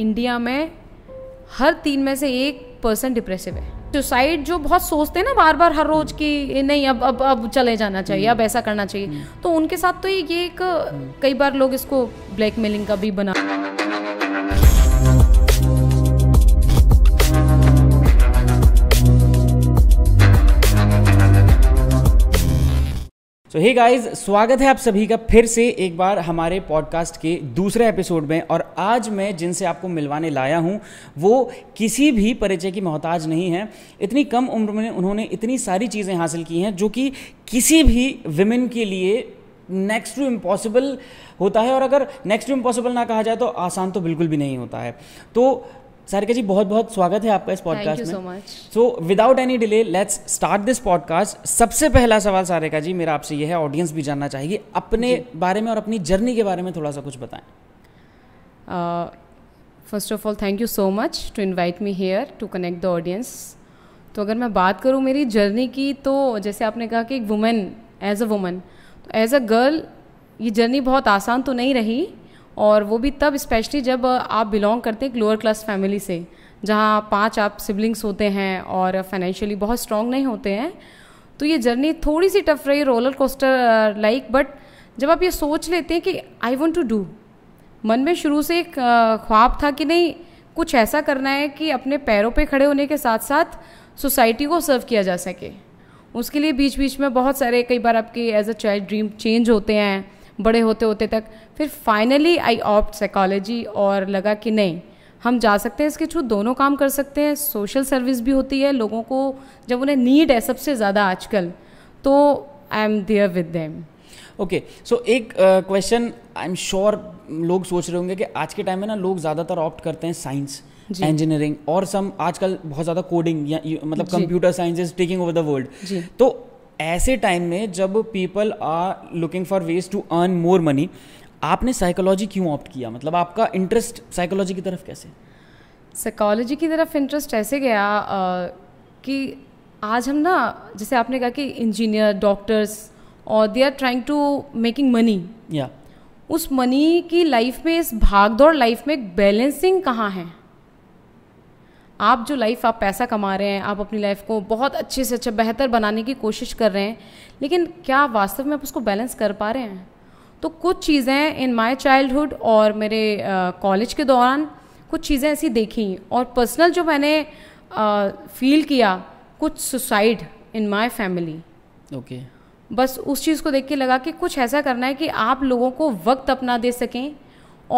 India में हर तीन में से एक पर्सन डिप्रेसिव है सुसाइड तो जो बहुत सोचते हैं ना बार बार हर रोज कि नहीं अब अब अब चले जाना चाहिए हम्म। अब ऐसा करना चाहिए हम्म। तो उनके साथ तो ये एक हम्म। कई बार लोग इसको ब्लैकमेलिंग का भी बना सो हे गाइस स्वागत है आप सभी का फिर से एक बार हमारे पॉडकास्ट के दूसरे एपिसोड में और आज मैं जिनसे आपको मिलवाने लाया हूँ वो किसी भी परिचय की मोहताज नहीं है इतनी कम उम्र में उन्होंने इतनी सारी चीज़ें हासिल की हैं जो कि किसी भी विमेन के लिए नेक्स्ट टू इम्पॉसिबल होता है और अगर नेक्स्ट टू इम्पॉसिबल ना कहा जाए तो आसान तो बिल्कुल भी नहीं होता है तो सारिका जी बहुत बहुत स्वागत है आपका इस पॉडकास्ट में so much so without any delay let's start this podcast सबसे पहला सवाल सारिका जी मेरा आपसे यह है ऑडियंस भी जानना चाहेगी अपने बारे में और अपनी जर्नी के बारे में थोड़ा सा कुछ बताएं first of all thank you so much to invite me here to connect the audience तो अगर मैं बात करूँ मेरी जर्नी की तो जैसे आपने कहा कि एक वुमेन एज अ वुमेन तो एज अ गर्ल ये जर्नी बहुत आसान तो नहीं रही और वो भी तब स्पेशली जब आप बिलोंग करते हैं एक लोअर क्लास फैमिली से जहाँ पांच आप सिबलिंग्स होते हैं और फाइनेंशियली बहुत स्ट्रॉन्ग नहीं होते हैं तो ये जर्नी थोड़ी सी टफ रही रोलर कोस्टर लाइक बट जब आप ये सोच लेते हैं कि आई वॉन्ट टू डू मन में शुरू से एक ख्वाब था कि नहीं कुछ ऐसा करना है कि अपने पैरों पे खड़े होने के साथ साथ सोसाइटी को सर्व किया जा सके उसके लिए बीच बीच में बहुत सारे कई बार आपके as a child dream change होते हैं बड़े होते होते तक फिर फाइनली आई ऑप्ट साइकोलॉजी और लगा कि नहीं हम जा सकते हैं इसके थ्रू दोनों काम कर सकते हैं सोशल सर्विस भी होती है लोगों को जब उन्हें नीड है सबसे ज़्यादा आजकल तो I am there with them okay so एक क्वेश्चन आई एम श्योर लोग सोच रहे होंगे कि आज के टाइम में ना लोग ज़्यादातर ऑप्ट करते हैं साइंस इंजीनियरिंग और सम आजकल बहुत ज़्यादा कोडिंग या मतलब computer science is taking over the world तो ऐसे टाइम में जब people are looking for ways to earn more money आपने साइकोलॉजी क्यों ऑप्ट किया मतलब आपका इंटरेस्ट साइकोलॉजी की तरफ कैसे साइकोलॉजी की तरफ इंटरेस्ट ऐसे गया uh, कि आज हम ना जैसे आपने कहा कि इंजीनियर डॉक्टर्स और they are trying to making money या उस मनी की लाइफ में इस भागदौड़ लाइफ में बैलेंसिंग कहाँ है आप जो लाइफ आप पैसा कमा रहे हैं आप अपनी लाइफ को बहुत अच्छे से अच्छा बेहतर बनाने की कोशिश कर रहे हैं लेकिन क्या वास्तव में आप उसको बैलेंस कर पा रहे हैं तो कुछ चीज़ें इन माई चाइल्डहुड और मेरे कॉलेज के दौरान कुछ चीज़ें ऐसी देखी और पर्सनल जो मैंने फील किया कुछ suicide in my family okay बस उस चीज़ को देख के लगा कि कुछ ऐसा करना है कि आप लोगों को वक्त अपना दे सकें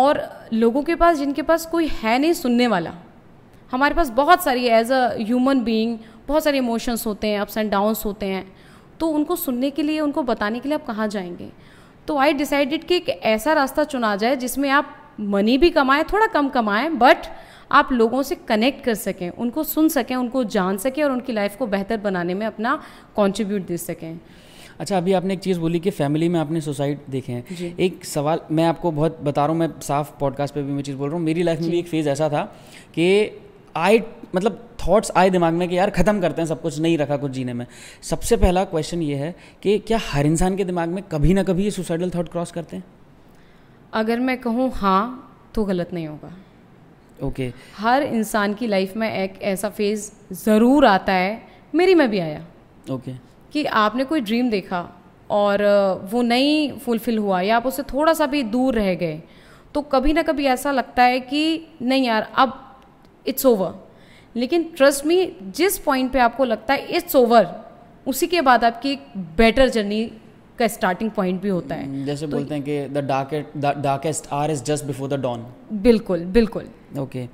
और लोगों के पास जिनके पास कोई है नहीं सुनने वाला हमारे पास बहुत सारी एज अ ह्यूमन बीइंग बहुत सारे इमोशंस होते हैं अप्स एंड डाउन्स होते हैं तो उनको सुनने के लिए उनको बताने के लिए आप कहाँ जाएंगे तो आई डिसाइडेड कि एक ऐसा रास्ता चुना जाए जिसमें आप मनी भी कमाएं थोड़ा कम कमाएं बट आप लोगों से कनेक्ट कर सकें उनको सुन सकें उनको जान सकें और उनकी लाइफ को बेहतर बनाने में अपना कॉन्ट्रीब्यूट दे सकें अच्छा अभी आपने एक चीज़ बोली कि फैमिली में आपने सुसाइड देखे हैं एक सवाल मैं आपको बहुत बता रहा हूँ मैं साफ पॉडकास्ट पे भी मैं चीज़ बोल रहा हूँ मेरी लाइफ में भी एक फेज़ ऐसा था कि आए मतलब थॉट्स आए दिमाग में कि यार ख़त्म करते हैं सब कुछ नहीं रखा कुछ जीने में सबसे पहला क्वेश्चन ये है कि क्या हर इंसान के दिमाग में कभी ना कभी ये सुसाइडल थॉट क्रॉस करते हैं अगर मैं कहूँ हाँ तो गलत नहीं होगा ओके okay. हर इंसान की लाइफ में एक ऐसा फेज़ ज़रूर आता है मेरी में भी आया ओके okay. कि आपने कोई ड्रीम देखा और वो नहीं फुलफ़िल हुआ या आप उससे थोड़ा सा भी दूर रह गए तो कभी ना कभी ऐसा लगता है कि नहीं यार अब इट्स ओवर लेकिन ट्रस्ट मी जिस पॉइंट पे आपको लगता है इट्स ओवर उसी के बाद आपकी एक बेटर जर्नी का स्टार्टिंग पॉइंट भी होता है mm, जैसे तो बोलते हैं कि the darkest darkest hour is just before the dawn बिल्कुल बिल्कुल ओके okay.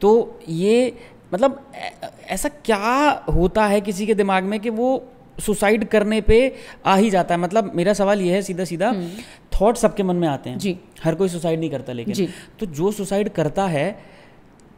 तो ये मतलब ऐसा क्या होता है किसी के दिमाग में कि वो सुसाइड करने पे आ ही जाता है मतलब मेरा सवाल ये है सीधा सीधा थॉट सबके मन में आते हैं जी हर कोई सुसाइड नहीं करता लेकिन तो जो सुसाइड करता है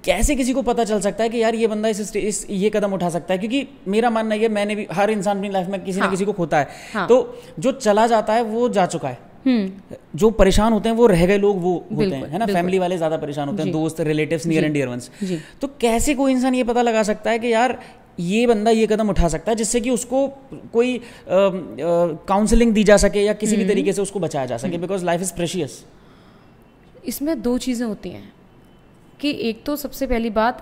कैसे किसी को पता चल सकता है कि यार ये बंदा इस, इस ये कदम उठा सकता है क्योंकि मेरा मानना ये मैंने भी हर इंसान अपनी लाइफ में किसी हाँ, ना किसी को खोता है हाँ, तो जो चला जाता है वो जा चुका है हम्म। जो परेशान होते हैं वो रह गए लोग वो होते हैं है ना फैमिली वाले ज्यादा परेशान होते हैं दोस्त रिलेटिव नियर एंड डियर तो कैसे कोई इंसान ये पता लगा सकता है कि यार ये बंदा ये कदम उठा सकता है जिससे कि उसको कोई काउंसलिंग दी जा सके या किसी भी हम्म। तरीके से उसको बचाया जा सके बिकॉज लाइफ इज प्रेशियस इसमें दो चीज़ें होती हैं कि एक तो सबसे पहली बात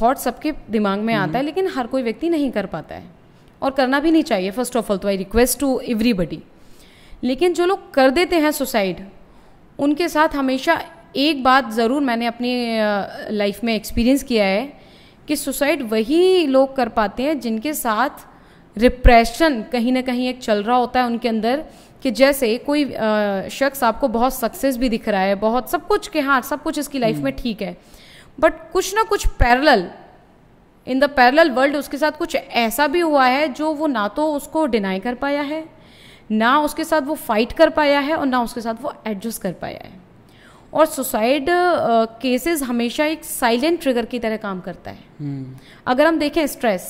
थॉट सबके दिमाग में आता है हम्म। लेकिन हर कोई व्यक्ति नहीं कर पाता है और करना भी नहीं चाहिए फर्स्ट ऑफ ऑल तो आई रिक्वेस्ट टू एवरीबडी लेकिन जो लोग कर देते हैं सुसाइड उनके साथ हमेशा एक बात ज़रूर मैंने अपनी लाइफ में एक्सपीरियंस किया है कि सुसाइड वही लोग कर पाते हैं जिनके साथ रिप्रेशन कहीं ना कहीं एक चल रहा होता है उनके अंदर कि जैसे कोई शख्स आपको बहुत सक्सेस भी दिख रहा है बहुत सब कुछ के हाँ सब कुछ इसकी लाइफ हम्म। में ठीक है बट कुछ ना कुछ parallel in the parallel world उसके साथ कुछ ऐसा भी हुआ है जो वो ना तो उसको डिनाई कर पाया है ना उसके साथ वो फाइट कर पाया है और ना उसके साथ वो एडजस्ट कर पाया है और सुसाइड केसेस uh, हमेशा एक साइलेंट ट्रिगर की तरह काम करता है hmm. अगर हम देखें स्ट्रेस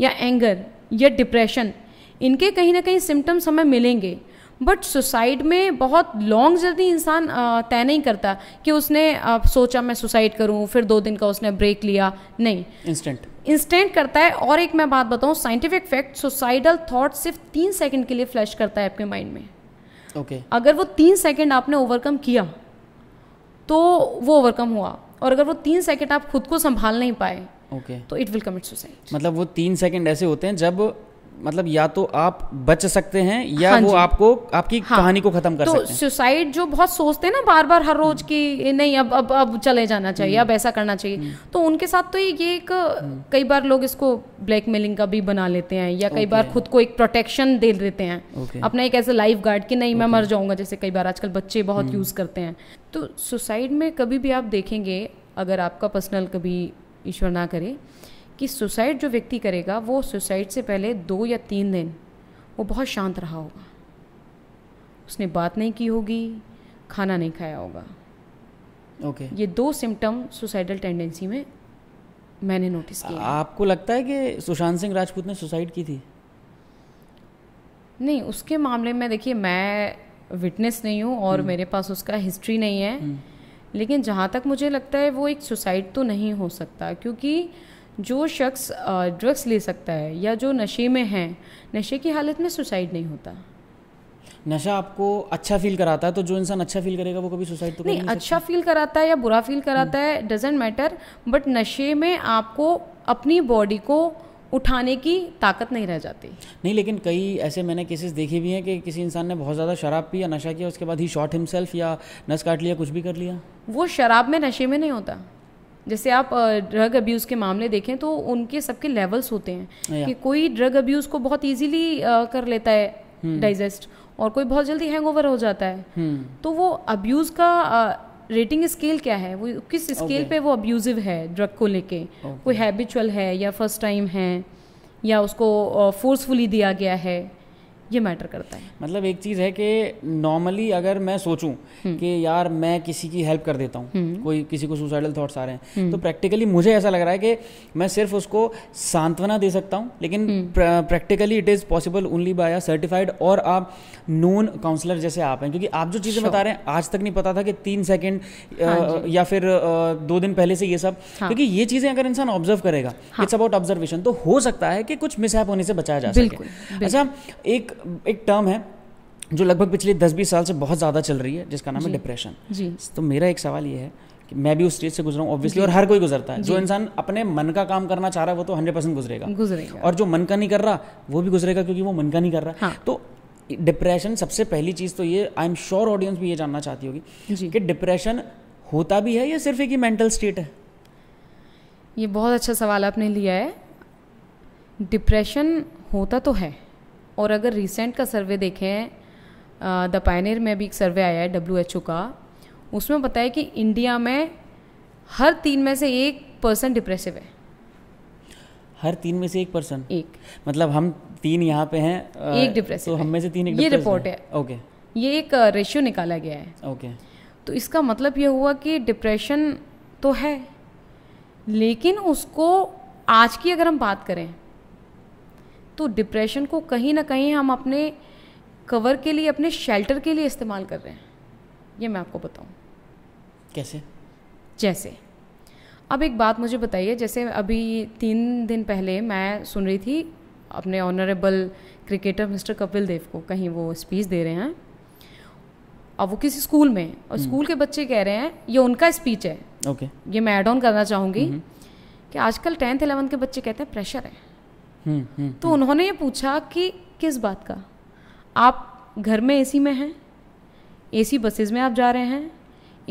या एंगर या डिप्रेशन इनके कहीं ना कहीं सिम्टम्स हमें मिलेंगे बट सुसाइड में बहुत लॉन्ग जर्नी इंसान तय नहीं करता कि उसने सोचा मैं सुसाइड करूं फिर दो दिन का उसने ब्रेक लिया नहीं इंस्टेंट इंस्टेंट करता है और एक मैं बात बताऊं साइंटिफिक फैक्ट सुसाइडल थॉट सिर्फ तीन सेकंड के लिए फ्लैश करता है आपके माइंड में ओके okay. अगर वो तीन सेकंड आपने ओवरकम किया तो वो ओवरकम हुआ और अगर वो तीन सेकंड आप खुद को संभाल नहीं पाए ओके okay. तो इट विल कमिट सुसाइड मतलब वो तीन सेकंड ऐसे होते हैं जब मतलब या तो आप बच सकते हैं या हाँ वो आपको आपकी हाँ, कहानी को खत्म कर तो सकते हैं सुसाइड जो बहुत सोचते हैं ना बार बार हर रोज की नहीं अब अब अब चले जाना चाहिए अब हम्म। ऐसा करना चाहिए हम्म। तो उनके साथ तो ये एक हम्म। कई बार लोग इसको ब्लैकमेलिंग का भी बना लेते हैं या कई बार खुद को एक प्रोटेक्शन दे देते हैं अपना एक ऐसे लाइफ गार्ड की नहीं मैं मर जाऊंगा जैसे कई बार आजकल बच्चे बहुत यूज करते हैं तो सुसाइड में कभी भी आप देखेंगे अगर आपका पर्सनल कभी ईश्वर ना करे कि सुसाइड जो व्यक्ति करेगा वो सुसाइड से पहले दो या तीन दिन वो बहुत शांत रहा होगा उसने बात नहीं की होगी खाना नहीं खाया होगा ओके okay. ये दो सिम्टम सुसाइडल टेंडेंसी में मैंने नोटिस किया आपको लगता है कि सुशांत सिंह राजपूत ने सुसाइड की थी नहीं उसके मामले में देखिए मैं विटनेस नहीं हूँ और हम्म। मेरे पास उसका हिस्ट्री नहीं है हम्म। लेकिन जहाँ तक मुझे लगता है वो एक सुसाइड तो नहीं हो सकता क्योंकि जो शख्स ड्रग्स ले सकता है या जो नशे में है नशे की हालत में सुसाइड नहीं होता नशा आपको अच्छा फील कराता है तो जो इंसान अच्छा फील करेगा वो कभी सुसाइड तो नहीं, नहीं अच्छा फील कराता है या बुरा फील कराता है डजेंट मैटर बट नशे में आपको अपनी बॉडी को उठाने की ताकत नहीं रह जाती नहीं लेकिन कई ऐसे मैंने केसेस देखे भी हैं कि किसी इंसान ने बहुत ज़्यादा शराब पी या नशा किया उसके बाद ही शॉट हिमसेल्फ या नस काट लिया कुछ भी कर लिया वो शराब में नशे में नहीं होता जैसे आप ड्रग अब्यूज़ के मामले देखें तो उनके सबके लेवल्स होते हैं कि कोई ड्रग अब्यूज़ को बहुत ईजिली कर लेता है डाइजेस्ट hmm. और कोई बहुत जल्दी हैंगओवर हो जाता है hmm. तो वो अब्यूज़ का रेटिंग स्केल क्या है वो किस स्केल okay. पे वो अब्यूजिव है ड्रग को लेके okay. कोई हैबिचुअल है या फर्स्ट टाइम है या उसको फोर्सफुली दिया गया है ये मैटर करता है मतलब एक चीज़ है कि नॉर्मली अगर मैं सोचूं हम्म। कि यार मैं किसी की हेल्प कर देता हूं हम्म। कोई किसी को सुसाइडल थॉट्स आ रहे हैं हम्म। तो प्रैक्टिकली मुझे ऐसा लग रहा है कि मैं सिर्फ उसको सांत्वना दे सकता हूं लेकिन practically it is possible only by a certified और आप नोन काउंसलर जैसे आप हैं क्योंकि आप जो चीज़ें बता रहे हैं आज तक नहीं पता था कि तीन सेकेंड हाँ या फिर दो दिन पहले से ये सब हाँ। क्योंकि ये चीज़ें अगर इंसान ऑब्जर्व करेगा इट्स अबाउट ऑब्जर्वेशन तो हो सकता है कि कुछ मिसहैप होने से बचाया जा सके अच्छा एक एक टर्म है जो लगभग पिछले दस बीस साल से बहुत ज़्यादा चल रही है जिसका नाम है डिप्रेशन जी तो मेरा एक सवाल ये है कि मैं भी उस स्टेज से गुजरा हूँ ऑब्वियसली और हर कोई गुजरता है जो इंसान अपने मन का काम करना चाह रहा है वो तो हंड्रेड परसेंट गुजरेगा गुजरेगा और जो मन का नहीं कर रहा वो भी गुजरेगा क्योंकि वो मन का नहीं कर रहा हाँ। तो डिप्रेशन सबसे पहली चीज़ तो ये आई एम श्योर ऑडियंस भी ये जानना चाहती होगी कि डिप्रेशन होता भी है या सिर्फ एक ही मेंटल स्टेट है ये बहुत अच्छा सवाल आपने लिया है डिप्रेशन होता तो है और अगर रिसेंट का सर्वे देखें द पायनियर में भी एक सर्वे आया है डब्ल्यू एच ओ का उसमें बताया कि इंडिया में हर तीन में से एक पर्सन डिप्रेसिव है हर तीन में से एक पर्सन एक मतलब हम तीन यहाँ पे हैं एक डिप्रेसिव तो हम में से तीन एक ये रिपोर्ट है ओके ये एक रेशियो निकाला गया है ओके तो इसका मतलब ये हुआ कि डिप्रेशन तो है लेकिन उसको आज की अगर हम बात करें तो डिप्रेशन को कहीं ना कहीं हम अपने कवर के लिए अपने शेल्टर के लिए इस्तेमाल कर रहे हैं ये मैं आपको बताऊँ कैसे जैसे अब एक बात मुझे बताइए जैसे अभी तीन दिन पहले मैं सुन रही थी अपने honourable cricketer mister Kapil Dev को कहीं वो स्पीच दे रहे हैं अब वो किसी स्कूल में और स्कूल हम्म। के बच्चे कह रहे हैं ये उनका स्पीच है ओके ये मैं ऐड ऑन करना चाहूँगी हम्म। कि आजकल टेंथ एलेवंथ के बच्चे कहते हैं प्रेशर है हम्म, हम्म, तो हम्म। उन्होंने ये पूछा कि किस बात का आप घर में एसी में हैं एसी बसेस में आप जा रहे हैं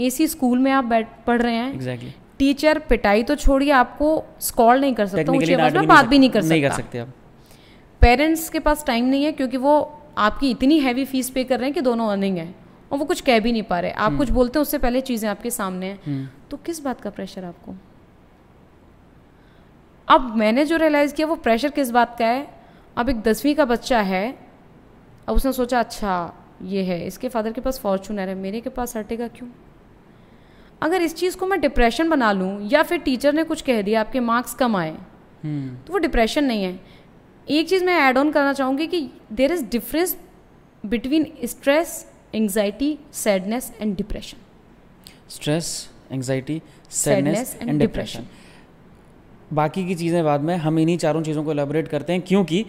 एसी स्कूल में आप बैठ पढ़ रहे हैं exactly. टीचर पिटाई तो छोड़िए आपको स्कॉल नहीं कर सकता ऊंची आवाज में बात भी नहीं कर सकता नहीं कर सकते आप पेरेंट्स के पास टाइम नहीं है क्योंकि वो आपकी इतनी हैवी फीस पे कर रहे हैं कि दोनों अर्निंग है और वो कुछ कह भी नहीं पा रहे आप कुछ बोलते हैं उससे पहले चीज़ें आपके सामने हैं तो किस बात का प्रेशर आपको अब मैंने जो रियलाइज़ किया वो प्रेशर किस बात का है अब एक दसवीं का बच्चा है अब उसने सोचा अच्छा ये है इसके फादर के पास फॉर्चूनर है मेरे के पास हटेगा क्यों अगर इस चीज़ को मैं डिप्रेशन बना लूँ या फिर टीचर ने कुछ कह दिया आपके मार्क्स कम आए हम्म। तो वो डिप्रेशन नहीं है एक चीज़ मैं ऐड ऑन करना चाहूँगी कि there is difference between stress anxiety sadness and depression stress anxiety sadness and depression बाकी की चीज़ें बाद में हम इन्हीं चारों चीज़ों को एलेबोरेट करते हैं क्योंकि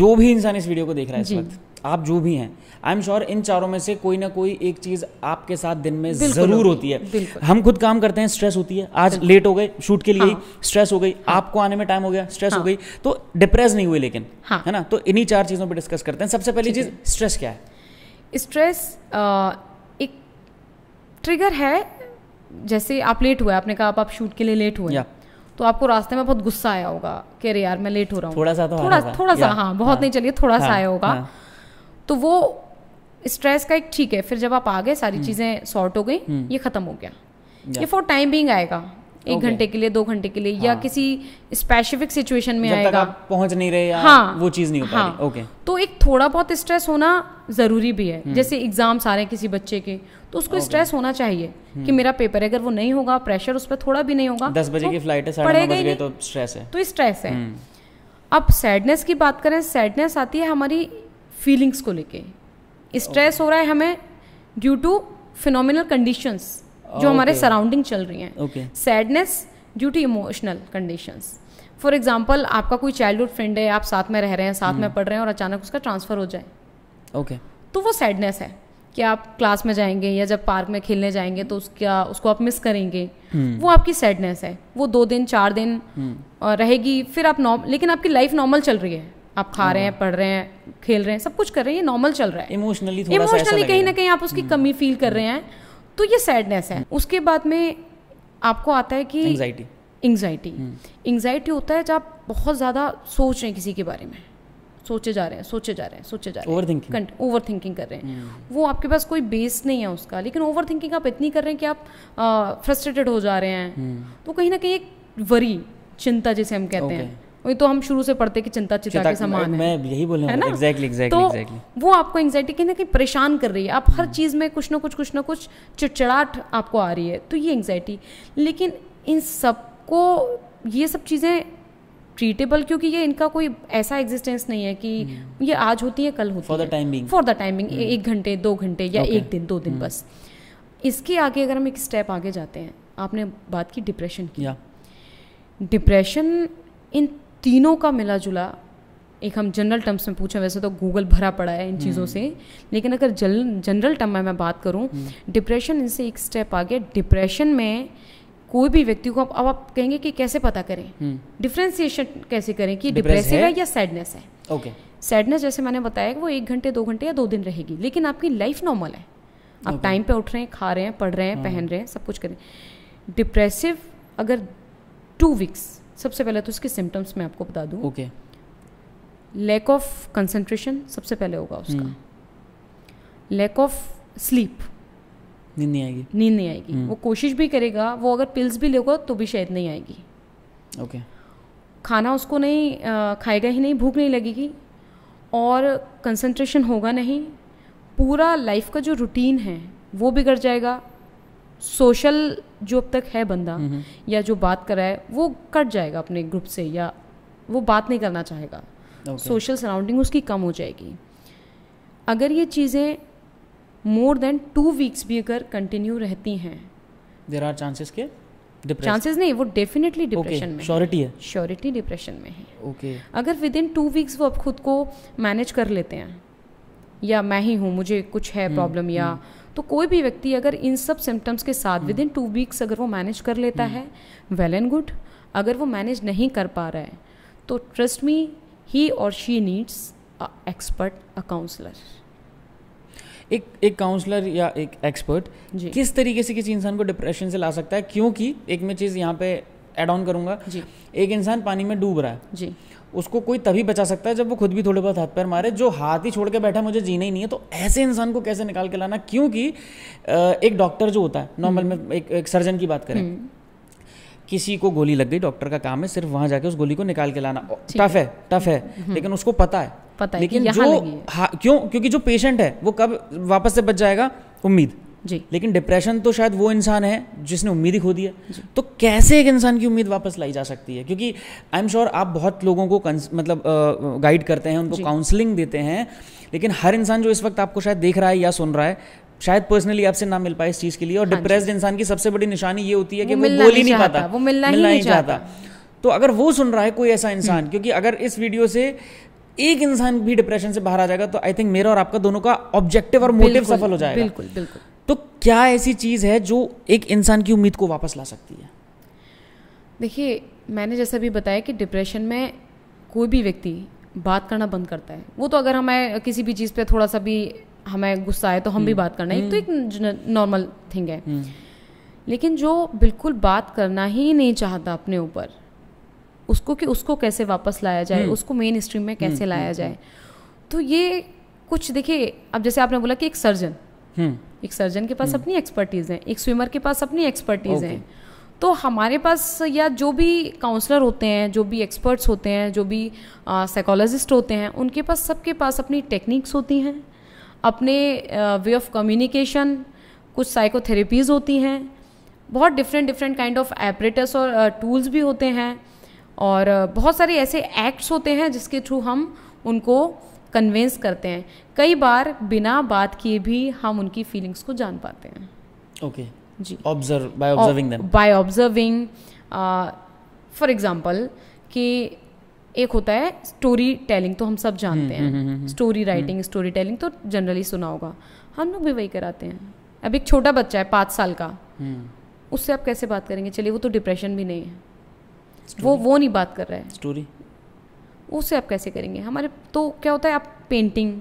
जो भी इंसान इस वीडियो को देख रहा है इस वक्त आप जो भी हैं आई एम श्योर इन चारों में से कोई ना कोई एक चीज़ आपके साथ दिन में ज़रूर होती है हम खुद काम करते हैं स्ट्रेस होती है आज लेट हो गए शूट के लिए हाँ। स्ट्रेस हो गई हाँ। आपको आने में टाइम हो गया स्ट्रेस हाँ। हो गई तो डिप्रेस नहीं हुए लेकिन हाँ। है ना तो इन्हीं चार चीज़ों पर डिस्कस करते हैं सबसे पहली चीज़ स्ट्रेस क्या है स्ट्रेस एक ट्रिगर है जैसे आप लेट हुए आपने कहा आप शूट के लिए लेट हुए तो आपको रास्ते में बहुत गुस्सा आया होगा कि अरे यार मैं लेट हो रहा हूँ थोड़ा सा तो थोड़ा थोड़ा सा हाँ बहुत हाँ। नहीं चलिए थोड़ा सा हाँ, आया होगा हाँ। तो वो स्ट्रेस का एक ठीक है फिर जब आप आ गए सारी हम्म। चीज़ें सॉर्ट हो गई हम्म। ये ख़त्म हो गया ये फॉर टाइम बींग आएगा एक घंटे के लिए दो घंटे के लिए हाँ. या किसी स्पेसिफिक सिचुएशन में आएगा आप पहुंच नहीं रहे या हाँ वो चीज नहीं हो पा हाँ. ओके तो एक थोड़ा बहुत स्ट्रेस होना जरूरी भी है हम्म। जैसे एग्जाम्स आ रहे हैं किसी बच्चे के तो उसको स्ट्रेस होना चाहिए कि हम्म। मेरा पेपर है अगर वो नहीं होगा प्रेशर उस पर थोड़ा भी नहीं होगा दस बजे तो की फ्लाइट तो है तो स्ट्रेस है तो स्ट्रेस है अब सैडनेस की बात करें सैडनेस आती है हमारी फीलिंग्स को लेके स्ट्रेस हो रहा है हमें due to phenomenal conditions Ah, जो हमारे सराउंडिंग चल रही हैं sadness due to emotional condition for example आपका कोई चाइल्डहुड फ्रेंड है आप साथ में रह रहे हैं साथ में hmm. पढ़ रहे हैं और अचानक उसका ट्रांसफर हो जाए ओके तो वो सैडनेस है कि आप क्लास में जाएंगे या जब पार्क में खेलने जाएंगे तो उसका उसको आप मिस करेंगे hmm. वो आपकी सैडनेस है वो दो दिन चार दिन hmm. रहेगी फिर आप नॉर्म लेकिन आपकी लाइफ नॉर्मल चल रही है आप खा रहे हैं पढ़ रहे हैं खेल रहे हैं सब कुछ कर रहे हैं ये नॉर्मल चल रहा है इमोशनली इमोशनली कहीं ना कहीं आप उसकी कमी फील कर रहे हैं तो ये सैडनेस है उसके बाद में आपको आता है कि एंग्जाइटी एंग्जाइटी एंगजाइटी होता है जब आप बहुत ज़्यादा सोच रहे हैं किसी के बारे में सोचे जा रहे हैं सोचे जा रहे हैं सोचे जा रहे हैं ओवर थिंकिंग कर रहे हैं हम्म। वो आपके पास कोई बेस नहीं है उसका लेकिन ओवर थिंकिंग आप इतनी कर रहे हैं कि आप फ्रस्ट्रेटेड हो जा रहे हैं हम्म। तो कहीं ना कहीं एक वरी चिंता जिसे हम कहते okay. हैं तो हम शुरू से पढ़ते कि चिंता चिंता के समान मैं है मैं यही बोल रहा हूँ एग्जैक्टली एग्जैक्टली एग्जैक्टली वो आपको एंगजाइटी कहीं ना कहीं परेशान कर रही है आप हर चीज़ में कुछ ना कुछ कुछ ना कुछ चिड़चिड़ाहट आपको आ रही है तो ये एंगजाइटी लेकिन इन सबको ये सब चीज़ें ट्रीटेबल क्योंकि ये इनका कोई ऐसा एग्जिस्टेंस नहीं है कि हम्म। ये आज होती है कल होती है for the timing for the timing एक घंटे दो घंटे या okay. एक दिन दो दिन हम्म। बस इसके आगे अगर हम एक स्टेप आगे जाते हैं आपने बात की डिप्रेशन की डिप्रेशन yeah. इन तीनों का मिला जुला एक हम जनरल टर्म्स में पूछें वैसे तो गूगल भरा पड़ा है इन हम्म। चीज़ों से लेकिन अगर जल जनरल टर्म में मैं बात करूँ डिप्रेशन हम्म। इनसे एक स्टेप आगे डिप्रेशन में कोई भी व्यक्ति को अब आप, आप कहेंगे कि कैसे पता करें डिफ्रेंसिएशन हम्म। कैसे करें कि डिप्रेसिव है या सैडनेस है ओके सैडनेस जैसे मैंने बताया कि वो एक घंटे दो घंटे या दो दिन रहेगी लेकिन आपकी लाइफ नॉर्मल है आप टाइम पे उठ रहे हैं खा रहे हैं पढ़ रहे हैं हाँ। पहन रहे हैं सब कुछ करें डिप्रेसिव अगर टू वीक्स सबसे पहले तो इसके सिम्टम्स मैं आपको बता दूँ ओके लैक ऑफ कंसेंट्रेशन सबसे पहले होगा उसका लैक ऑफ स्लीप नींद नहीं आएगी नींद नहीं आएगी हम्म। वो कोशिश भी करेगा वो अगर पिल्स भी लेगा तो भी शायद नहीं आएगी ओके okay. खाना उसको नहीं खाएगा ही नहीं भूख नहीं लगेगी और कंसंट्रेशन होगा नहीं पूरा लाइफ का जो रूटीन है वो बिगड़ जाएगा सोशल जो अब तक है बंदा हम्म, हम्म। या जो बात कर रहा है वो कट जाएगा अपने ग्रुप से या वो बात नहीं करना चाहेगा सोशल सराउंडिंग उसकी कम हो जाएगी अगर ये चीज़ें मोर देन टू वीक्स भी अगर कंटिन्यू रहती हैं देर आर चांसेस के चांसेस नहीं वो डेफिनेटली डिप्रेशन okay, में श्योरिटी है श्योरिटी डिप्रेशन में है ओके okay. अगर विद इन टू वीक्स वो अब खुद को मैनेज कर लेते हैं या मैं ही हूँ मुझे कुछ है प्रॉब्लम हम्म, या हम्म। तो कोई भी व्यक्ति अगर इन सब सिम्टम्स के साथ विद इन टू वीक्स अगर वो मैनेज कर लेता हम्म। है वेल एंड गुड अगर वो मैनेज नहीं कर पा रहा है तो ट्रस्ट मी ही और she needs expert a counsellor एक एक काउंसलर या एक एक्सपर्ट किस तरीके से किसी इंसान को डिप्रेशन से ला सकता है क्योंकि एक मैं चीज़ यहाँ पे एड ऑन करूँगा एक इंसान पानी में डूब रहा है जी उसको कोई तभी बचा सकता है जब वो खुद भी थोड़े बहुत हाथ पैर मारे जो हाथ ही छोड़ के बैठा मुझे जीना ही नहीं है तो ऐसे इंसान को कैसे निकाल के लाना क्योंकि एक डॉक्टर जो होता है नॉर्मल हम्म। में एक, एक सर्जन की बात करें हम्म। किसी को गोली लग गई डॉक्टर का काम है सिर्फ वहां जाके उस गोली को निकाल के लाना टफ है टफ है हम्म। लेकिन उसको पता है पता है लेकिन जो क्यों क्योंकि जो पेशेंट है वो कब वापस से बच जाएगा उम्मीद जी लेकिन डिप्रेशन तो शायद वो इंसान है जिसने उम्मीद ही खो दी है तो कैसे एक इंसान की उम्मीद वापस लाई जा सकती है क्योंकि आई एम श्योर आप बहुत लोगों को मतलब गाइड करते हैं उनको काउंसलिंग देते हैं लेकिन हर इंसान जो इस वक्त आपको शायद देख रहा है या सुन रहा है शायद पर्सनली आपसे ना मिल पाए इस चीज़ के लिए और डिप्रेस्ड हाँ इंसान की सबसे बड़ी निशानी ये होती है कि वो बोल ही नहीं पाता वो मिलना ही नहीं चाहता तो अगर वो सुन रहा है कोई ऐसा इंसान हम्म। क्योंकि अगर इस वीडियो से एक इंसान भी डिप्रेशन से बाहर आ जाएगा तो आई थिंक मेरा और आपका दोनों का ऑब्जेक्टिव और मोटिव सफल हो जाएगा बिल्कुल बिल्कुल तो क्या ऐसी चीज़ है जो एक इंसान की उम्मीद को वापस ला सकती है देखिए मैंने जैसा भी बताया कि डिप्रेशन में कोई भी व्यक्ति बात करना बंद करता है वो तो अगर हमें किसी भी चीज़ पे थोड़ा सा भी हमें गुस्सा आए तो हम भी हम्म, बात करना ही तो हम्म। एक नॉर्मल थिंग है हम्म। लेकिन जो बिल्कुल बात करना ही नहीं चाहता अपने ऊपर उसको कि उसको कैसे वापस लाया जाए उसको मेन स्ट्रीम में कैसे लाया जाए तो ये कुछ देखिए अब जैसे आपने बोला कि एक सर्जन हम्म। एक सर्जन हम्म। के पास अपनी एक्सपर्टीज़ है एक स्विमर के पास अपनी एक्सपर्टीज़ है तो हमारे पास या जो भी काउंसलर होते हैं जो भी एक्सपर्ट्स होते हैं जो भी साइकोलॉजिस्ट होते हैं उनके पास सबके पास अपनी टेक्निक्स होती हैं अपने वे ऑफ कम्युनिकेशन कुछ साइकोथेरेपीज़ होती हैं बहुत different different kind of apparatus और टूल्स uh, भी होते हैं और uh, बहुत सारे ऐसे एक्ट्स होते हैं जिसके थ्रू हम उनको कन्वेंस करते हैं कई बार बिना बात किए भी हम उनकी फीलिंग्स को जान पाते हैं ओके जी observe by observing them by observing for example कि एक होता है स्टोरी टेलिंग तो हम सब जानते हम्म, हैं स्टोरी राइटिंग स्टोरी टेलिंग तो जनरली सुना होगा हम लोग भी वही कराते हैं अब एक छोटा बच्चा है पाँच साल का हम्म। उससे आप कैसे बात करेंगे चलिए वो तो डिप्रेशन भी नहीं है वो वो नहीं बात कर रहा है स्टोरी उसे आप कैसे करेंगे हमारे तो क्या होता है आप पेंटिंग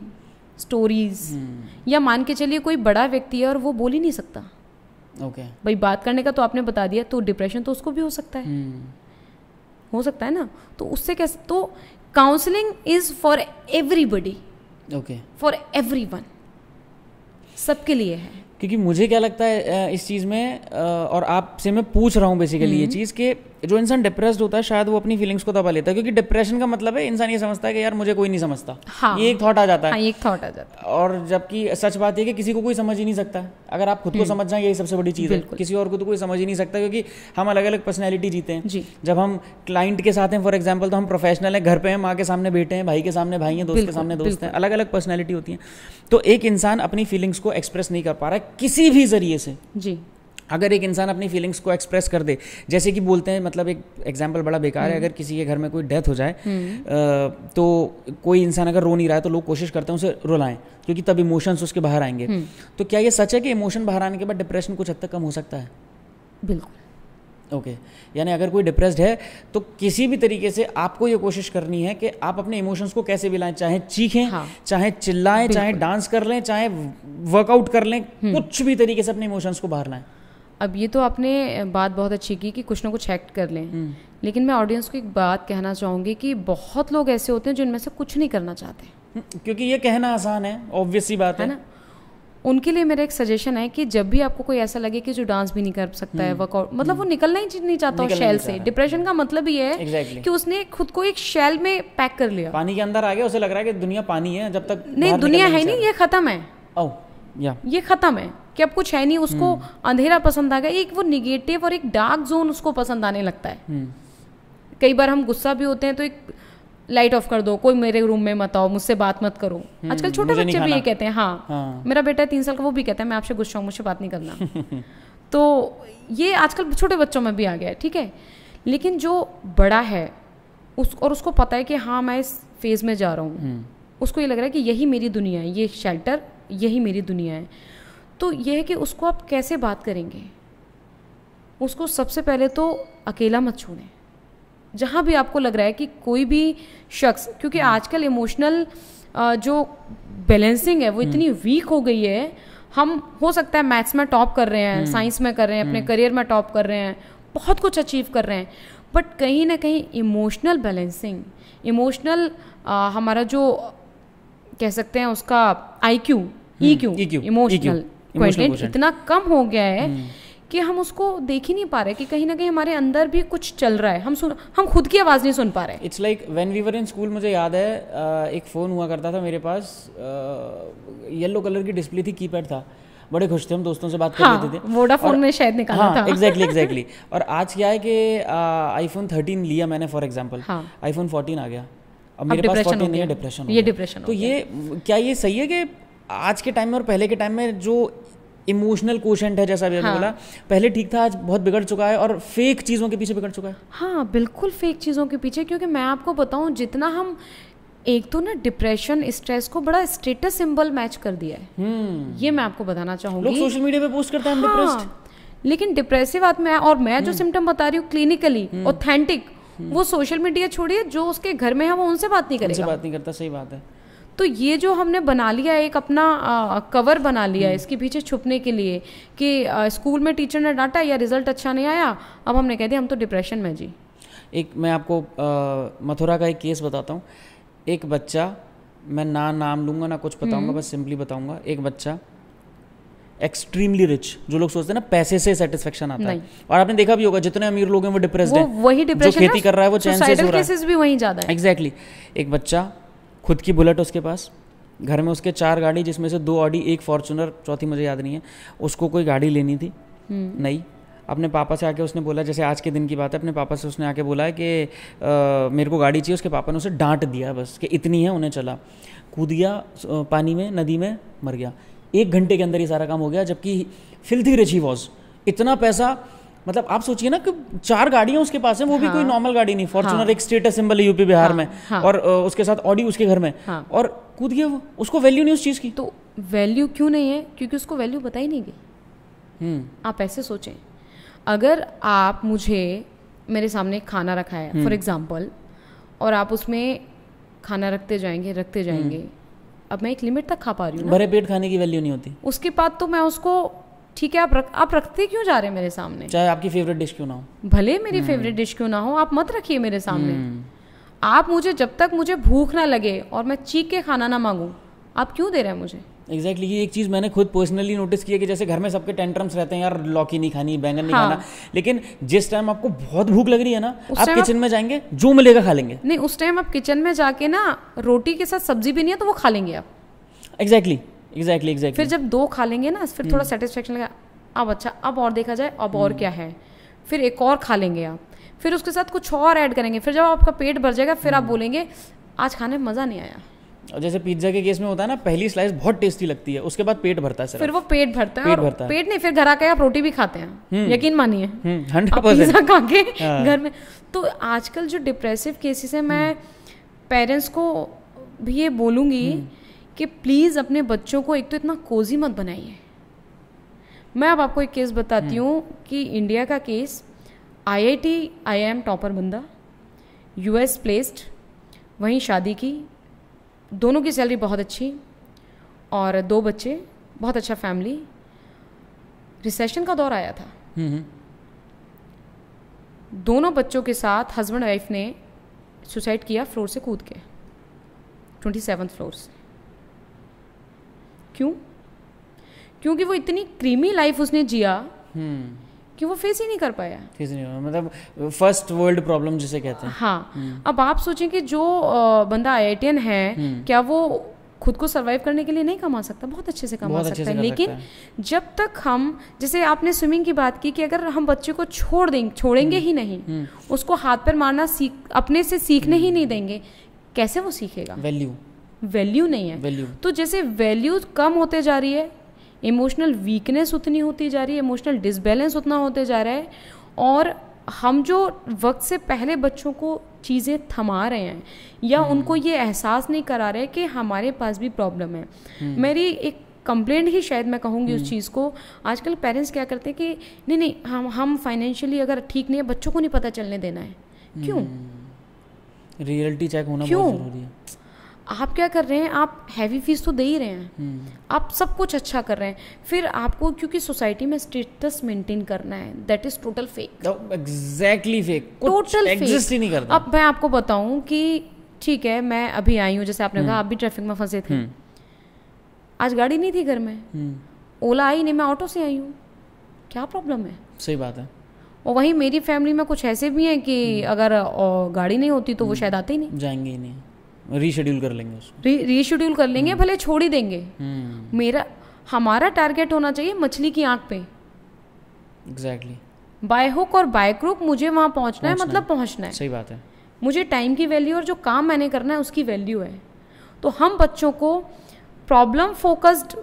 स्टोरीज हम्म। या मान के चलिए कोई बड़ा व्यक्ति है और वो बोल ही नहीं सकता ओके okay. भाई बात करने का तो आपने बता दिया तो डिप्रेशन तो उसको भी हो सकता है hmm. हो सकता है ना तो उससे कैसे तो counselling is for everybody okay for everyone सबके लिए है क्योंकि मुझे क्या लगता है इस चीज़ में और आपसे मैं पूछ रहा हूँ बेसिकली ये हम्म। चीज़ कि जो इंसान डिप्रेस्ड होता है शायद वो अपनी फीलिंग्स को दबा लेता है क्योंकि डिप्रेशन का मतलब है इंसान ये समझता है कि यार मुझे कोई नहीं समझता हाँ, ये एक थॉट आ जाता है हाँ, एक थॉट आ जाता है और जबकि सच बात है कि किसी को कोई समझ ही नहीं सकता अगर आप खुद को हम्म। समझ जाए यही सबसे बड़ी चीज़ है किसी और को तो कोई समझ ही नहीं सकता क्योंकि हम अलग अलग पर्सनैलिटी जीते हैं जब हम क्लाइंट के साथ हैं फॉर एग्जाम्पल तो हम प्रोफेशनल हैं घर पर हैं माँ के सामने बेटे हैं भाई के सामने भाई हैं दोस्त के सामने दोस्त हैं अलग अलग पर्सनैलिटी होती है तो एक इंसान अपनी फीलिंग्स को एक्सप्रेस नहीं कर पा रहा है किसी भी जरिए से जी अगर एक इंसान अपनी फीलिंग्स को एक्सप्रेस कर दे जैसे कि बोलते हैं मतलब एक एग्जाम्पल बड़ा बेकार है हम्म। अगर किसी के घर में कोई डेथ हो जाए हम्म। तो कोई इंसान अगर रो नहीं रहा है तो लोग कोशिश करते हैं उसे रुलाएं क्योंकि तब इमोशंस उसके बाहर आएंगे हम्म। तो क्या ये सच है कि इमोशन बाहर आने के बाद डिप्रेशन कुछ हद तक कम हो सकता है बिल्कुल ओके okay. यानी अगर कोई डिप्रेस्ड है तो किसी भी तरीके से आपको ये कोशिश करनी है कि आप अपने इमोशंस को कैसे भी लाएं चाहे चीखें हाँ। चाहे चिल्लाएं चाहे डांस कर लें चाहे वर्कआउट कर लें कुछ भी तरीके से अपने इमोशंस को बाहर लाएं अब ये तो आपने बात बहुत अच्छी की कि कुछ ना कुछ एक्ट कर लें हम्म। लेकिन मैं ऑडियंस को एक बात कहना चाहूँगी कि बहुत लोग ऐसे होते हैं जिनमें से कुछ नहीं करना चाहते हम्म, क्योंकि ये कहना आसान है ऑब्वियस ही बात है, ना उनके लिए मेरा एक सजेशन है कि जब भी आपको कोई ऐसा लगे कि जो डांस भी नहीं कर सकता है वर्कआउट हम्म। मतलब वो निकलना ही नहीं चाहता हो से डिप्रेशन का मतलब ये है exactly. कि उसने खुद को एक शेल में पैक कर लिया पानी के अंदर आ गया उसे लग रहा है कि दुनिया पानी है जब तक नहीं दुनिया है नहीं ये खत्म है oh, ये खत्म है कि अब कुछ है नहीं उसको हम्म। अंधेरा पसंद आ गया एक वो निगेटिव और एक डार्क जोन उसको पसंद आने लगता है हम्म। कई बार हम गुस्सा भी होते हैं तो एक लाइट ऑफ कर दो कोई मेरे रूम में मत आओ मुझसे बात मत करो हम्म, आजकल छोटे बच्चे भी ये कहते हैं हाँ, हाँ मेरा बेटा तीन साल का वो भी कहता है मैं आपसे गुस्सा हूँ मुझसे बात नहीं करना तो ये आजकल छोटे बच्चों में भी आ गया है ठीक है लेकिन जो बड़ा है उस और उसको पता है कि हाँ मैं इस फेज़ में जा रहा हूँ उसको ये लग रहा है कि यही मेरी दुनिया है ये शेल्टर यही मेरी दुनिया है तो यह है कि उसको आप कैसे बात करेंगे उसको सबसे पहले तो अकेला मत छोड़ें जहाँ भी आपको लग रहा है कि कोई भी शख्स क्योंकि हम्म। आजकल इमोशनल जो बैलेंसिंग है वो हम्म। इतनी वीक हो गई है हम हो सकता है मैथ्स में टॉप कर रहे हैं हम्म। साइंस में कर रहे हैं अपने करियर में टॉप कर रहे हैं बहुत कुछ अचीव कर रहे हैं बट कहीं ना कहीं इमोशनल बैलेंसिंग इमोशनल हमारा जो कह सकते हैं उसका I Q E Q emotional content इतना कम हो गया है hmm. कि हम उसको देख ही नहीं पा रहे कि कहीं ना कहीं हमारे अंदर भी कुछ चल रहा है हम सुन हम खुद की आवाज़ नहीं सुन पा रहे it's like when we were in school मुझे याद है एक फ़ोन हुआ करता था मेरे पास येलो कलर की डिस्प्ले थी कीपैड था बड़े खुश थे हम दोस्तों से बात कर हाँ, लेते थे वोडाफोन ने शायद निकाला हाँ, था एग्जैक्टली exactly, एग्जैक्टली exactly. और आज क्या है कि आईफोन थर्टीन लिया मैंने फॉर एग्जाम्पल आईफोन फोर्टीन आ गया अब मेरे पास फोर्टीन नहीं है डिप्रेशन ये डिप्रेशन तो ये क्या ये सही है कि आज के टाइम में और पहले के टाइम में जो इमोशनल क्वेश्चन है जैसा भी हाँ. बोला पहले ठीक था आज बहुत बिगड़ चुका है और फेक चीज़ों के पीछे बिगड़ चुका है हाँ बिल्कुल फेक चीज़ों के पीछे क्योंकि मैं आपको बताऊँ जितना हम एक तो ना डिप्रेशन स्ट्रेस को बड़ा स्टेटस सिंबल मैच कर दिया है hmm. ये मैं आपको बताना चाहूंगी लोग सोशल मीडिया पे पोस्ट करते हैं हाँ, लेकिन डिप्रेसिव आदमी है और मैं जो सिम्टम बता रही हूँ क्लिनिकली हम्म। ऑथेंटिक वो सोशल हम्म। मीडिया छोड़िए जो उसके घर में है वो उनसे बात नहीं करेगा उनसे बात नहीं करता सही बात है तो ये जो हमने बना लिया एक अपना आ, कवर बना लिया हम्म। इसके पीछे छुपने के लिए कि स्कूल में टीचर ने डांटा या रिजल्ट अच्छा नहीं आया अब हमने कह दिया हम तो डिप्रेशन में जी एक मैं आपको मथुरा का एक केस बताता हूँ एक बच्चा मैं ना नाम लूँगा ना कुछ बताऊँगा हम्म। बस सिंपली बताऊँगा एक बच्चा एक्सट्रीमली रिच जो लोग सोचते हैं ना पैसे से सेटिस्फेक्शन आता है और आपने देखा भी होगा जितने अमीर लोग हैं वो डिप्रेस्ड हैं वही डिप्रेशन जो खेती कर रहा है वो चांसेस हो रहा है भी ज्यादा है एग्जैक्टली exactly. एक बच्चा खुद की बुलेट उसके पास घर में उसके चार गाड़ी जिसमें से दो ऑडी एक फॉर्चुनर चौथी मुझे याद नहीं है उसको कोई गाड़ी लेनी थी हम्म। नहीं अपने पापा से आके उसने बोला जैसे आज के दिन की बात है अपने पापा से उसने आके बोला है कि आ, मेरे को गाड़ी चाहिए उसके पापा ने उसे डांट दिया बस कि इतनी है उन्हें चला कूद गया पानी में नदी में मर गया एक घंटे के अंदर ही सारा काम हो गया जबकि फिल्थी रिच ही वॉज इतना पैसा मतलब आप सोचिए ना कि चार गाड़ियां उसके पास है वो हाँ, भी कोई नॉर्मल हाँ। गाड़ी नहीं फॉर्चुनर हाँ, एक स्टेटस सिंबल है यूपी बिहार हाँ, में हाँ, और उसके साथ ऑडी उसके घर में हाँ, और कूद गया वो उसको वैल्यू नहीं उस चीज़ की तो वैल्यू क्यों नहीं है क्योंकि उसको वैल्यू पता ही नहीं गई हम्म। आप ऐसे सोचें अगर आप मुझे मेरे सामने खाना रखा है फॉर एग्जाम्पल और आप उसमें खाना रखते जाएंगे रखते जाएंगे हम्म। अब मैं एक लिमिट तक खा पा रही हूँ भरे पेट खाने की वैल्यू नहीं होती उसके बाद तो मैं उसको ठीक है आप रख आप रखते क्यों जा रहे हैं मेरे सामने चाहे आपकी फेवरेट डिश क्यों ना हो भले मेरी फेवरेट हम्म। डिश क्यों ना हो आप मत रखिए मेरे सामने हम्म। आप मुझे जब तक मुझे भूख ना लगे और मैं चीख के खाना ना मांगू आप क्यों दे रहे हैं मुझे एग्जैक्टली exactly, ये एक चीज़ मैंने खुद पर्सनली नोटिस किया कि जैसे घर में सबके टेंट्रम्स रहते हैं यार लौकी नहीं खानी बैंगन हाँ। नहीं खाना हाँ। लेकिन जिस टाइम आपको बहुत भूख लग रही है ना आप किचन आप... में जाएंगे जो मिलेगा खा लेंगे नहीं उस टाइम आप किचन में जाके ना रोटी के साथ सब्जी भी नहीं है तो वो खा लेंगे आप एग्जैक्टली exactly. एग्जैक्टली एग्जैक्ट फिर जब दो खा लेंगे ना फिर थोड़ा सेटिस्फेक्शन हम्म। लगा अब अच्छा अब और देखा जाए अब और हम्म। क्या है फिर एक और खा लेंगे आप फिर उसके साथ कुछ और ऐड करेंगे फिर जब आपका पेट भर जाएगा फिर आप हम्म। बोलेंगे आज खाने में मज़ा नहीं आया और जैसे पिज्जा के केस में होता है ना पहली स्लाइस बहुत टेस्टी लगती है उसके बाद पेट भरता है फिर वो पेट भरता है पेट भरता है पेट नहीं फिर घर आकर आप रोटी भी खाते हैं यकीन मानिए पिज्जा खा के हाँ। घर में तो आजकल जो डिप्रेसिव केसेस है मैं पेरेंट्स को भी ये बोलूँगी कि प्लीज़ अपने बच्चों को एक तो इतना कोजी मत बनाइए मैं अब आपको एक केस बताती हम्म। हूँ कि इंडिया का केस आईआईटी आईएम टॉपर बंदा यूएस प्लेस्ड वहीं शादी की दोनों की सैलरी बहुत अच्छी और दो बच्चे बहुत अच्छा फैमिली रिसेशन का दौर आया था हम्म, हम्म। दोनों बच्चों के साथ हस्बैंड वाइफ ने सुसाइड किया फ्लोर से कूद के ट्वेंटी सेवन फ्लोर से क्यों क्योंकि वो इतनी क्रीमी लाइफ उसने जिया हम्म। कि वो फेस ही नहीं कर पाया फेस नहीं हुआ मतलब फर्स्ट वर्ल्ड प्रॉब्लम जिसे कहते हैं हाँ हम्म। अब आप सोचें कि जो बंदा आई है हम्म। क्या वो खुद को सर्वाइव करने के लिए नहीं कमा सकता बहुत अच्छे से कमा सकता है लेकिन है। जब तक हम जैसे आपने स्विमिंग की बात की कि अगर हम बच्चे को छोड़ देंगे छोड़ेंगे ही नहीं उसको हाथ पर मारना सीख अपने से सीखने ही नहीं देंगे कैसे वो सीखेगा वैल्यू वैल्यू नहीं है वैल्यू तो जैसे वैल्यू कम होते जा रही है इमोशनल वीकनेस उतनी होती जा रही है इमोशनल डिसबैलेंस उतना होते जा रहा है और हम जो वक्त से पहले बच्चों को चीज़ें थमा रहे हैं या हम्म। उनको ये एहसास नहीं करा रहे कि हमारे पास भी प्रॉब्लम है हम्म। मेरी एक कंप्लेंट ही शायद मैं कहूँगी उस हम्म। चीज़ को आजकल पेरेंट्स क्या करते हैं कि नहीं नहीं हम हम फाइनेंशियली अगर ठीक नहीं है बच्चों को नहीं पता चलने देना है क्यों रियलिटी चेक होना क्यों? बहुत जरूरी है आप क्या कर रहे हैं आप हैवी फीस तो दे ही रहे हैं हम्म। आप सब कुछ अच्छा कर रहे हैं फिर आपको क्योंकि सोसाइटी में स्टेटस मेंटेन करना है that is total fake exactly fake total exist ही नहीं करता अब मैं आपको बताऊं कि ठीक है मैं अभी आई हूँ जैसे आपने कहा हम्म। आप भी ट्रैफिक में फंसे थे हम्म। आज गाड़ी नहीं थी घर में ओला आई नहीं मैं ऑटो से आई हूँ क्या प्रॉब्लम है सही बात है और वहीं मेरी फैमिली में कुछ ऐसे भी हैं कि अगर गाड़ी नहीं होती तो वो शायद आते ही नहीं जाएंगे ही नहीं रीशेड्यूल कर लेंगे उसको रीशेड्यूल कर लेंगे हम्म। भले छोड़ ही देंगे हम्म। मेरा हमारा टारगेट होना चाहिए मछली की आंख पे एग्जैक्टली बाय हुक और बाय क्रूक मुझे वहां पहुंचना है मतलब पहुंचना है सही बात है मुझे टाइम की वैल्यू और जो काम मैंने करना है उसकी वैल्यू है तो हम बच्चों को प्रॉब्लम फोकस्ड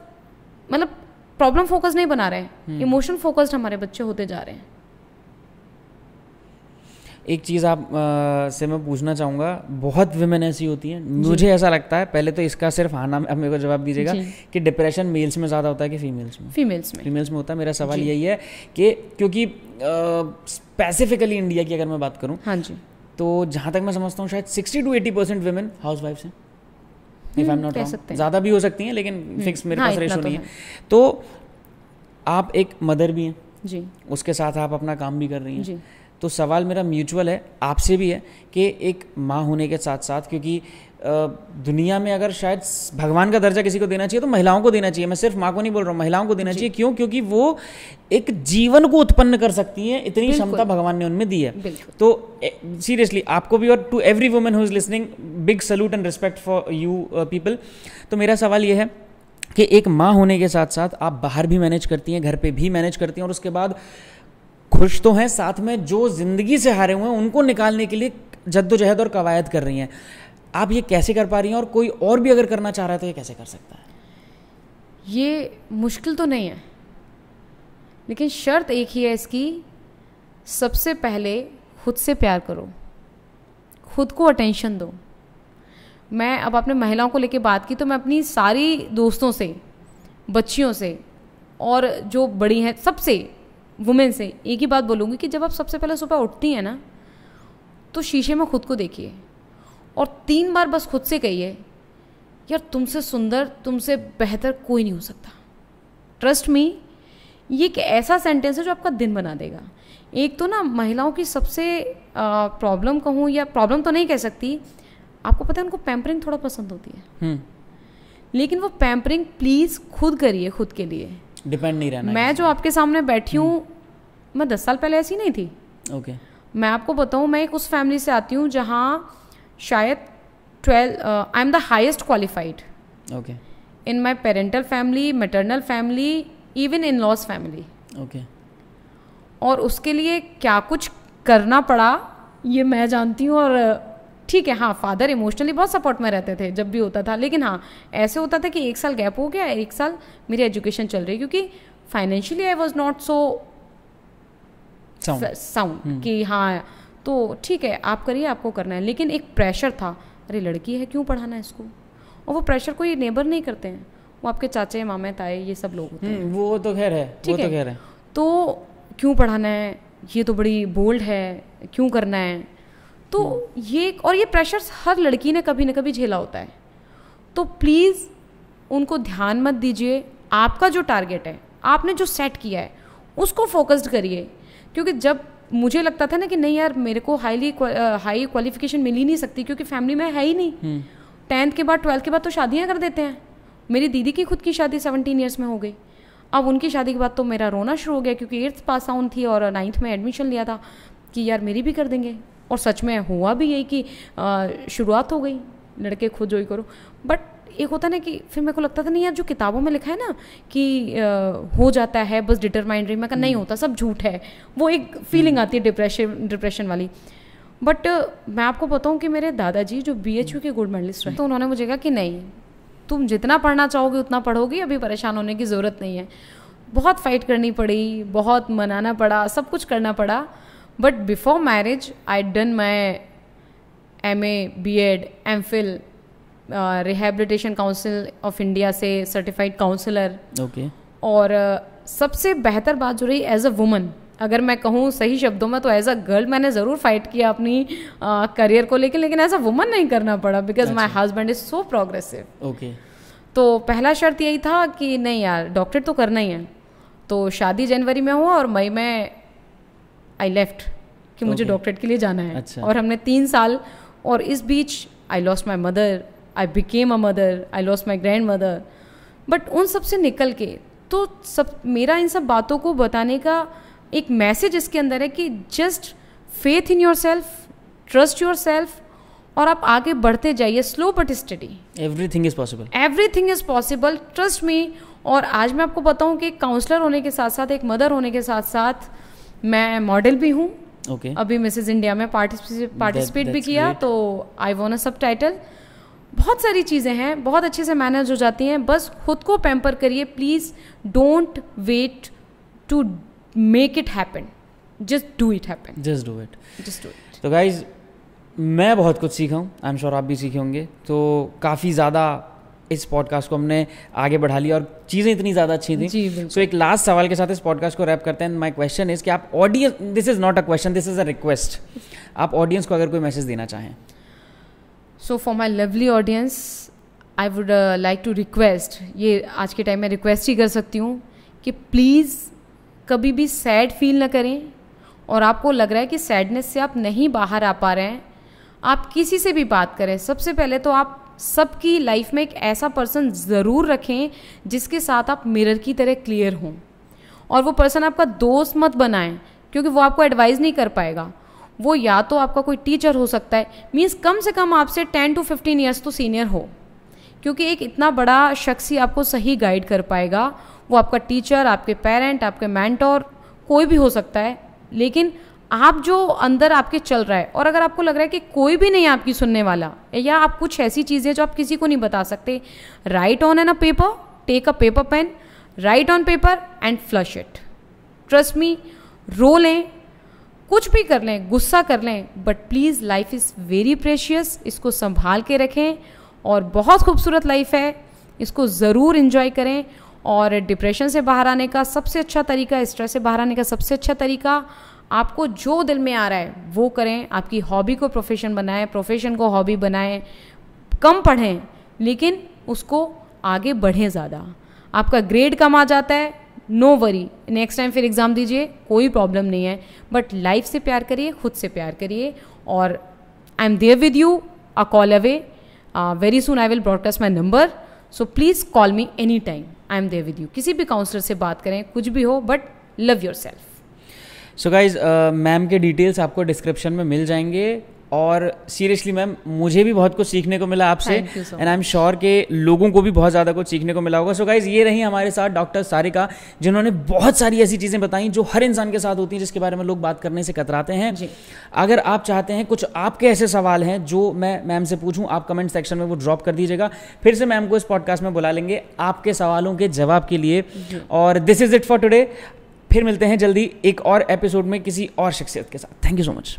मतलब प्रॉब्लम फोकस्ड नहीं बना रहे हैं इमोशन हम्म। फोकस्ड हमारे बच्चे होते जा रहे हैं एक चीज़ आप आ, से मैं पूछना चाहूँगा बहुत वीमेन ऐसी होती हैं मुझे ऐसा लगता है पहले तो इसका सिर्फ आना नाम मेरे को जवाब दीजिएगा कि डिप्रेशन मेल्स में ज़्यादा होता है कि फीमेल्स में फीमेल्स में फीमेल्स में होता है मेरा सवाल यही है कि क्योंकि स्पेसिफिकली इंडिया की अगर मैं बात करूँ हाँ जी तो जहाँ तक मैं समझता हूँ शायद sixty to eighty percent women हाउस वाइफ्स हैं इफ आई एम नॉट ज़्यादा भी हो सकती हैं लेकिन फिक्स हम्म। मेरे हाँ, पास रेशो तो नहीं है तो आप एक मदर भी हैं जी उसके साथ आप अपना काम भी कर रही हैं तो सवाल मेरा म्यूचुअल है आपसे भी है कि एक माँ होने के साथ साथ क्योंकि दुनिया में अगर शायद भगवान का दर्जा किसी को देना चाहिए तो महिलाओं को देना चाहिए मैं सिर्फ माँ को नहीं बोल रहा हूँ महिलाओं को देना चाहिए क्यों क्योंकि वो एक जीवन को उत्पन्न कर सकती हैं इतनी क्षमता भगवान ने उनमें दी है तो सीरियसली आपको भी और to every women who is listening big salute and respect for you people तो मेरा सवाल ये है कि एक माँ होने के साथ साथ आप बाहर भी मैनेज करती हैं घर पे भी मैनेज करती हैं और उसके बाद खुश तो हैं साथ में जो ज़िंदगी से हारे हुए हैं उनको निकालने के लिए जद्दोजहद और कवायद कर रही हैं आप ये कैसे कर पा रही हैं और कोई और भी अगर करना चाह रहा है तो ये कैसे कर सकता है ये मुश्किल तो नहीं है लेकिन शर्त एक ही है इसकी सबसे पहले खुद से प्यार करो खुद को अटेंशन दो मैं अब अपने महिलाओं को लेकर बात की तो मैं अपनी सारी दोस्तों से बच्चियों से और जो बड़ी हैं सबसे वुमेन से एक ही बात बोलूँगी कि जब आप सबसे पहले सुबह उठती हैं ना तो शीशे में खुद को देखिए और तीन बार बस खुद से कहिए यार तुमसे सुंदर तुमसे बेहतर कोई नहीं हो सकता ट्रस्ट मी ये एक ऐसा सेंटेंस है जो आपका दिन बना देगा एक तो ना महिलाओं की सबसे प्रॉब्लम कहूँ या प्रॉब्लम तो नहीं कह सकती आपको पता है उनको पैम्परिंग थोड़ा पसंद होती है हम्म। लेकिन वो पैम्परिंग प्लीज़ खुद करिए खुद के लिए डिपेंड नहीं रहना मैं जो आपके सामने बैठी हूँ हम्म। मैं दस साल पहले ऐसी नहीं थी ओके मैं आपको बताऊँ मैं एक उस फैमिली से आती हूँ जहाँ शायद twelve I am the highest qualified okay in my parental family maternal family even in laws family okay और उसके लिए क्या कुछ करना पड़ा ये मैं जानती हूँ और ठीक है हाँ फादर इमोशनली बहुत सपोर्ट में रहते थे जब भी होता था लेकिन हाँ ऐसे होता था कि एक साल गैप हो गया एक साल मेरी एजुकेशन चल रही क्योंकि financially I was not so sound कि हाँ तो ठीक है आप करिए आपको करना है लेकिन एक प्रेशर था अरे लड़की है क्यों पढ़ाना है इसको और वो प्रेशर कोई नेबर नहीं करते हैं वो आपके चाचे मामे ताए ये सब लोग होते हम्म, हैं वो तो खैर है ठीक तो है तो क्यों पढ़ाना है ये तो बड़ी बोल्ड है क्यों करना है तो हम्म। ये और ये प्रेशर्स हर लड़की ने कभी ना कभी झेला होता है तो प्लीज़ उनको ध्यान मत दीजिए आपका जो टारगेट है आपने जो सेट किया है उसको फोकस्ड करिए क्योंकि जब मुझे लगता था ना कि नहीं यार मेरे को हाईली हाई क्वालिफिकेशन मिल ही नहीं सकती क्योंकि फैमिली में है ही नहीं टेंथ हम्म। के बाद ट्वेल्थ के बाद तो शादियाँ कर देते हैं मेरी दीदी की खुद की शादी सेवनटीन ईयर्स में हो गई अब उनकी शादी के बाद तो मेरा रोना शुरू हो गया क्योंकि एट्थ पास आउन थी और नाइन्थ में एडमिशन लिया था कि यार मेरी भी कर देंगे और सच में हुआ भी यही कि शुरुआत हो गई लड़के खुद जो ही करो बट एक होता ना कि फिर मेरे को लगता था नहीं यार जो किताबों में लिखा है ना कि आ, हो जाता है बस डिटरमाइंड मैं कहा नहीं हम्म। होता सब झूठ है वो एक फीलिंग हम्म। आती है डिप्रेशन डिप्रेशन वाली बट मैं आपको बताऊँ कि मेरे दादाजी जो बी के गोल्ड मेडलिस्ट हैं तो उन्होंने मुझे कहा कि नहीं तुम जितना पढ़ना चाहोगे उतना पढ़ोगी अभी परेशान होने की ज़रूरत नहीं है बहुत फाइट करनी पड़ी बहुत मनाना पड़ा सब कुछ करना पड़ा but before marriage I done my M A B Ed M Phil rehabilitation council of India से सर्टिफाइड काउंसिलर ओके और uh, सबसे बेहतर बात जो रही एज अ वुमन अगर मैं कहूँ सही शब्दों में तो एज अ गर्ल मैंने ज़रूर फाइट किया अपनी करियर uh, को लेकर लेकिन एज अ वुमन नहीं करना पड़ा because my husband is so progressive okay तो पहला शर्त यही था कि नहीं यार डॉक्टर तो करना ही है तो शादी जनवरी में हुआ और मई में आई लेफ्ट कि मुझे डॉक्टरेट के लिए जाना है अच्छा. और हमने तीन साल और इस बीच I lost my mother I became a mother I lost my grandmother but उन सब से निकल के तो सब मेरा इन सब बातों को बताने का एक मैसेज इसके अंदर है कि just faith in yourself trust yourself और आप आगे बढ़ते जाइए slow but steady everything is possible everything is possible trust me और आज मैं आपको बताऊं कि काउंसलर होने के साथ साथ एक मदर होने के साथ साथ मैं मॉडल भी हूँ ओके okay. अभी मिसेज इंडिया में पार्टिसिपेट भी किया great. तो आई वॉन्ट अ सब टाइटल बहुत सारी चीज़ें हैं बहुत अच्छे से मैनेज हो जाती हैं बस खुद को पैम्पर करिए please don't wait to make it happen just do it happen just do it just do it तो गाइज मैं बहुत कुछ सीखा हूँ आई एम श्योर आप भी सीखे होंगे तो काफ़ी ज़्यादा इस पॉडकास्ट को हमने आगे बढ़ा लिया और चीज़ें इतनी ज़्यादा अच्छी थी सो so, एक लास्ट सवाल के साथ इस पॉडकास्ट को रैप करते हैं माई क्वेश्चन इज़ कि आप audience this is not a question this is a request आप ऑडियंस को अगर कोई मैसेज देना चाहें so for my lovely audience I would like to request ये आज के टाइम में रिक्वेस्ट ही कर सकती हूँ कि प्लीज़ कभी भी सैड फील ना करें और आपको लग रहा है कि सैडनेस से आप नहीं बाहर आ पा रहे हैं आप किसी से भी बात करें सबसे पहले तो आप सबकी लाइफ में एक ऐसा पर्सन ज़रूर रखें जिसके साथ आप मिरर की तरह क्लियर हों और वो पर्सन आपका दोस्त मत बनाएं क्योंकि वो आपको एडवाइस नहीं कर पाएगा वो या तो आपका कोई टीचर हो सकता है मीन्स कम से कम आपसे टेन टू फिफ्टीन ईयर्स तो सीनियर हो क्योंकि एक इतना बड़ा शख्स ही आपको सही गाइड कर पाएगा वो आपका टीचर आपके पेरेंट आपके मैंटोर कोई भी हो सकता है लेकिन आप जो अंदर आपके चल रहा है और अगर आपको लग रहा है कि कोई भी नहीं आपकी सुनने वाला या आप कुछ ऐसी चीज़ें जो आप किसी को नहीं बता सकते write on an a paper take a paper pen write on paper and flush it trust me रो लें कुछ भी कर लें गुस्सा कर लें but please life is very precious इसको संभाल के रखें और बहुत खूबसूरत लाइफ है इसको ज़रूर इन्जॉय करें और डिप्रेशन से बाहर आने का सबसे अच्छा तरीका स्ट्रेस से बाहर आने का सबसे अच्छा तरीका आपको जो दिल में आ रहा है वो करें आपकी हॉबी को प्रोफेशन बनाएं प्रोफेशन को हॉबी बनाएं कम पढ़ें लेकिन उसको आगे बढ़ें ज़्यादा आपका ग्रेड कम आ जाता है नो वरी नेक्स्ट टाइम फिर एग्ज़ाम दीजिए कोई प्रॉब्लम नहीं है बट लाइफ से प्यार करिए खुद से प्यार करिए और I am there with you a call away very soon I will broadcast my number so please call me any time I am there with you किसी भी काउंसलर से बात करें कुछ भी हो but love yourself so guys ma'am के details आपको डिस्क्रिप्शन में मिल जाएंगे और सीरियसली मैम मुझे भी बहुत कुछ सीखने को मिला आपसे एंड आई एम श्योर के लोगों को भी बहुत ज़्यादा कुछ सीखने को मिला होगा सो गाइज ये रही हमारे साथ डॉक्टर सारिका जिन्होंने बहुत सारी ऐसी चीज़ें बताई जो हर इंसान के साथ होती हैं जिसके बारे में लोग बात करने से कतराते हैं अगर आप चाहते हैं कुछ आपके ऐसे सवाल हैं जो मैं मैम से पूछूँ आप कमेंट सेक्शन में वो ड्रॉप कर दीजिएगा फिर से मैम को इस पॉडकास्ट में बुला लेंगे आपके सवालों के जवाब के लिए और this is it for today फिर मिलते हैं जल्दी एक और एपिसोड में किसी और शख्सियत के साथ थैंक यू सो मच